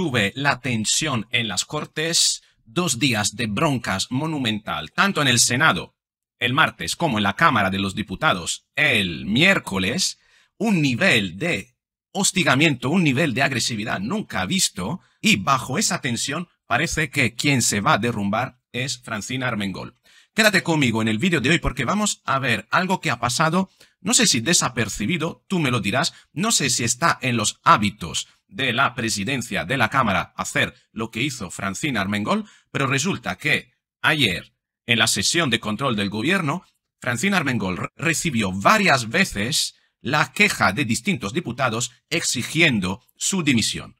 tuve la tensión en las Cortes, dos días de broncas monumental, tanto en el Senado el martes como en la Cámara de los Diputados el miércoles, un nivel de hostigamiento, un nivel de agresividad nunca visto y bajo esa tensión parece que quien se va a derrumbar es Francina Armengol. Quédate conmigo en el vídeo de hoy porque vamos a ver algo que ha pasado, no sé si desapercibido, tú me lo dirás, no sé si está en los hábitos de la presidencia de la Cámara hacer lo que hizo Francine Armengol, pero resulta que ayer, en la sesión de control del gobierno, Francine Armengol recibió varias veces la queja de distintos diputados exigiendo su dimisión.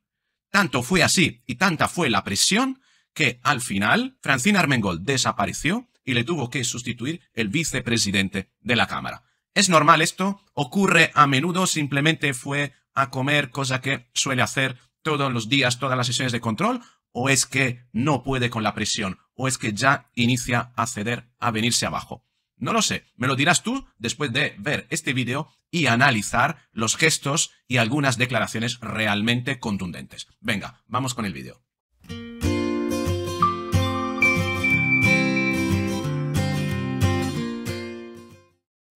Tanto fue así y tanta fue la presión que al final Francine Armengol desapareció y le tuvo que sustituir el vicepresidente de la Cámara. ¿Es normal esto? ¿Ocurre a menudo? ¿Simplemente fue a comer, cosa que suele hacer todos los días, todas las sesiones de control, o es que no puede con la presión, o es que ya inicia a ceder, a venirse abajo. No lo sé, me lo dirás tú después de ver este vídeo y analizar los gestos y algunas declaraciones realmente contundentes. Venga, vamos con el vídeo.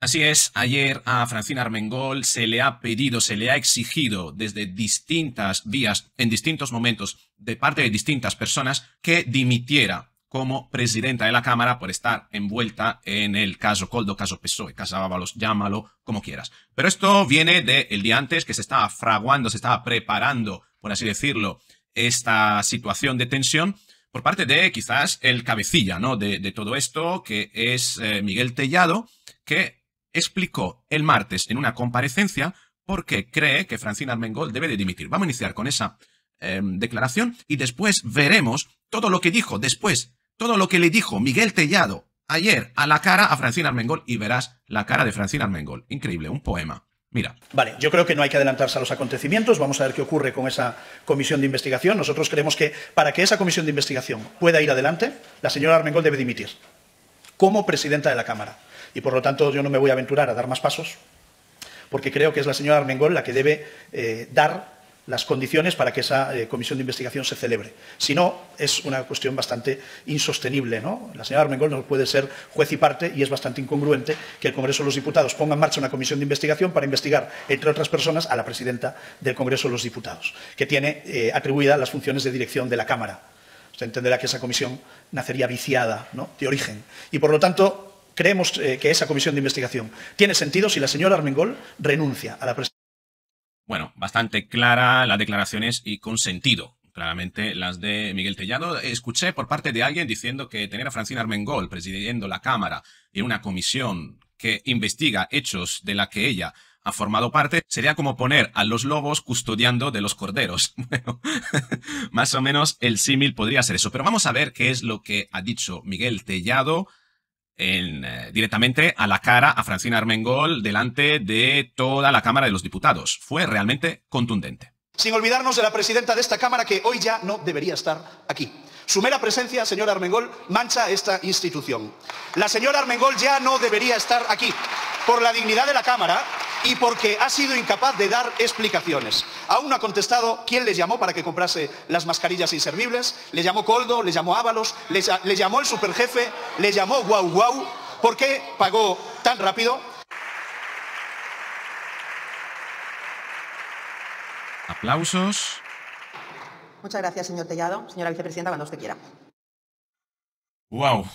Así es, ayer a Francina Armengol se le ha pedido, se le ha exigido desde distintas vías, en distintos momentos, de parte de distintas personas, que dimitiera como presidenta de la Cámara por estar envuelta en el caso Coldo, caso PSOE, caso Ábalos, llámalo como quieras. Pero esto viene del día antes que se estaba fraguando, se estaba preparando, por así decirlo, esta situación de tensión por parte de quizás el cabecilla ¿no? de, todo esto, que es eh, Miguel Tellado, que explicó el martes en una comparecencia por qué cree que Francina Armengol debe de dimitir. Vamos a iniciar con esa em, declaración y después veremos todo lo que dijo después, todo lo que le dijo Miguel Tellado ayer a la cara a Francina Armengol y verás la cara de Francina Armengol. Increíble, un poema. Mira. Vale, yo creo que no hay que adelantarse a los acontecimientos. Vamos a ver qué ocurre con esa comisión de investigación. Nosotros creemos que para que esa comisión de investigación pueda ir adelante, la señora Armengol debe dimitir como presidenta de la Cámara y por lo tanto yo no me voy a aventurar a dar más pasos, porque creo que es la señora Armengol la que debe eh, dar las condiciones para que esa eh, comisión de investigación se celebre. Si no, es una cuestión bastante insostenible. ¿no? La señora Armengol no puede ser juez y parte y es bastante incongruente que el Congreso de los Diputados ponga en marcha una comisión de investigación para investigar, entre otras personas, a la presidenta del Congreso de los Diputados, que tiene eh, atribuidas atribuida las funciones de dirección de la Cámara. se entenderá que esa comisión nacería viciada ¿no? de origen. Y, por lo tanto, creemos eh, que esa comisión de investigación tiene sentido si la señora Armengol renuncia a la presidencia. Bueno, bastante clara las declaraciones y con sentido claramente las de Miguel Tellado. Escuché por parte de alguien diciendo que tener a Francina Armengol presidiendo la Cámara y una comisión que investiga hechos de la que ella ha formado parte, sería como poner a los lobos custodiando de los corderos. Bueno, más o menos el símil podría ser eso. Pero vamos a ver qué es lo que ha dicho Miguel Tellado eh, directamente a la cara a Francina Armengol delante de toda la Cámara de los Diputados. Fue realmente contundente. Sin olvidarnos de la presidenta de esta Cámara que hoy ya no debería estar aquí. Su mera presencia, señora Armengol, mancha esta institución. La señora Armengol ya no debería estar aquí. Por la dignidad de la Cámara, y porque ha sido incapaz de dar explicaciones. Aún no ha contestado quién les llamó para que comprase las mascarillas inservibles, Le llamó Coldo, le llamó Ábalos, le llamó el superjefe, le llamó Guau Guau. ¿Por qué pagó tan rápido? Aplausos. Muchas gracias, señor Tellado. Señora vicepresidenta, cuando usted quiera. ¡Wow!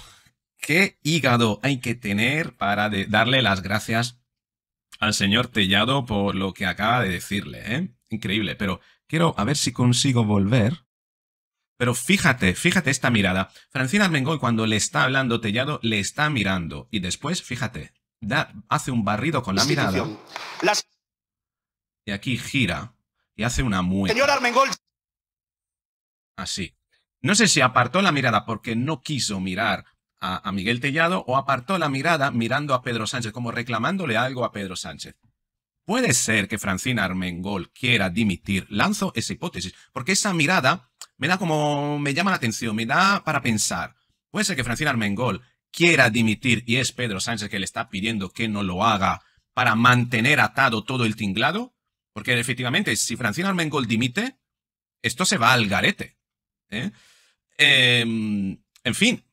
¡Qué hígado hay que tener para darle las gracias al señor Tellado por lo que acaba de decirle, ¿eh? Increíble, pero quiero a ver si consigo volver. Pero fíjate, fíjate esta mirada. Francina Armengol cuando le está hablando Tellado le está mirando y después, fíjate, hace un barrido con la mirada. Y aquí gira y hace una mueca. Señor Así. No sé si apartó la mirada porque no quiso mirar a, Miguel Tellado o apartó la mirada mirando a Pedro Sánchez, como reclamándole algo a Pedro Sánchez. Puede ser que Francina Armengol quiera dimitir. Lanzo esa hipótesis, porque esa mirada me da como, me llama la atención, me da para pensar. Puede ser que Francina Armengol quiera dimitir y es Pedro Sánchez que le está pidiendo que no lo haga para mantener atado todo el tinglado. Porque efectivamente, si Francina Armengol dimite, esto se va al garete. ¿eh? Em, en fin,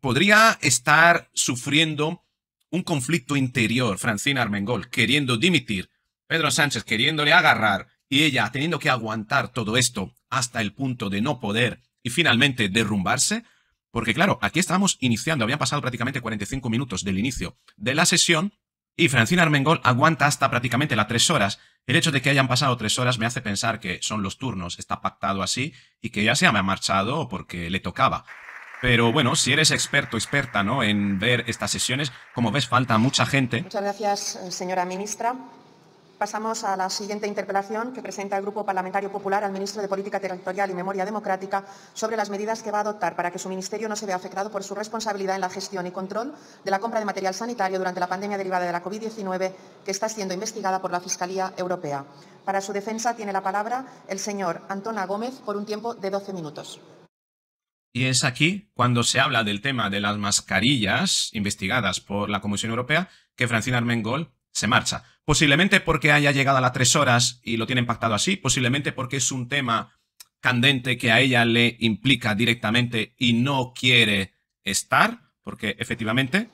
podría estar sufriendo un conflicto interior, Francina Armengol, queriendo dimitir, Pedro Sánchez queriéndole agarrar y ella teniendo que aguantar todo esto hasta el punto de no poder y finalmente derrumbarse. Porque claro, aquí estábamos iniciando, habían pasado prácticamente 45 minutos del inicio de la sesión y Francina Armengol aguanta hasta prácticamente las tres horas. El hecho de que hayan pasado tres horas me hace pensar que son los turnos, está pactado así y que ya se ha marchado porque le tocaba. Pero bueno, si eres experto, experta ¿no? en ver estas sesiones, como ves, falta mucha gente. Muchas gracias, señora ministra. Pasamos a la siguiente interpelación que presenta el Grupo Parlamentario Popular al ministro de Política Territorial y Memoria Democrática sobre las medidas que va a adoptar para que su ministerio no se vea afectado por su responsabilidad en la gestión y control de la compra de material sanitario durante la pandemia derivada de la COVID-19 que está siendo investigada por la Fiscalía Europea. Para su defensa tiene la palabra el señor Antona Gómez por un tiempo de 12 minutos. Y es aquí cuando se habla del tema de las mascarillas investigadas por la Comisión Europea que Francina Armengol se marcha. Posiblemente porque haya llegado a las tres horas y lo tiene pactado así, posiblemente porque es un tema candente que a ella le implica directamente y no quiere estar, porque efectivamente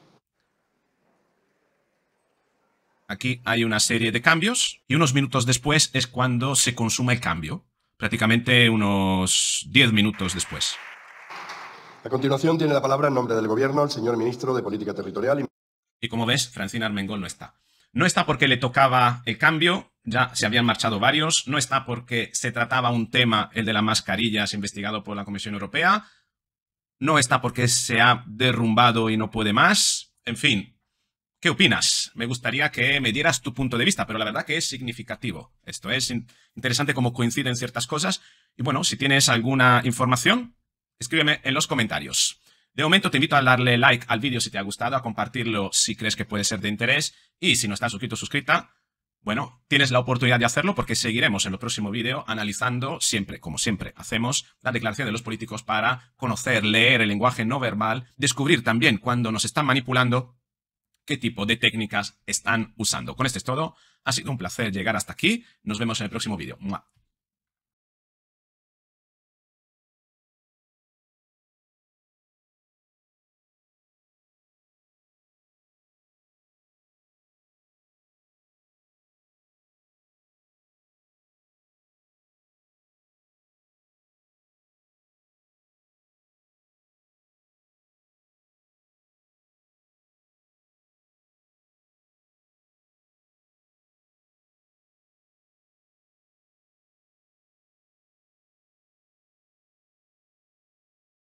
aquí hay una serie de cambios y unos minutos después es cuando se consuma el cambio, prácticamente unos diez minutos después. A continuación tiene la palabra en nombre del Gobierno el señor ministro de Política Territorial. Y, como ves, Francina Armengol no está. No está porque le tocaba el cambio, ya se habían marchado varios, no está porque se trataba un tema, el de las mascarillas, investigado por la Comisión Europea, no está porque se ha derrumbado y no puede más, en fin. ¿Qué opinas? Me gustaría que me dieras tu punto de vista, pero la verdad que es significativo. Esto es interesante como coinciden ciertas cosas. Y bueno, si tienes alguna información, Escríbeme en los comentarios. De momento te invito a darle like al vídeo si te ha gustado, a compartirlo si crees que puede ser de interés y si no estás suscrito o suscrita, bueno, tienes la oportunidad de hacerlo porque seguiremos en el próximo vídeo analizando siempre, como siempre hacemos, la declaración de los políticos para conocer, leer el lenguaje no verbal, descubrir también cuando nos están manipulando qué tipo de técnicas están usando. Con esto es todo. Ha sido un placer llegar hasta aquí. Nos vemos en el próximo vídeo.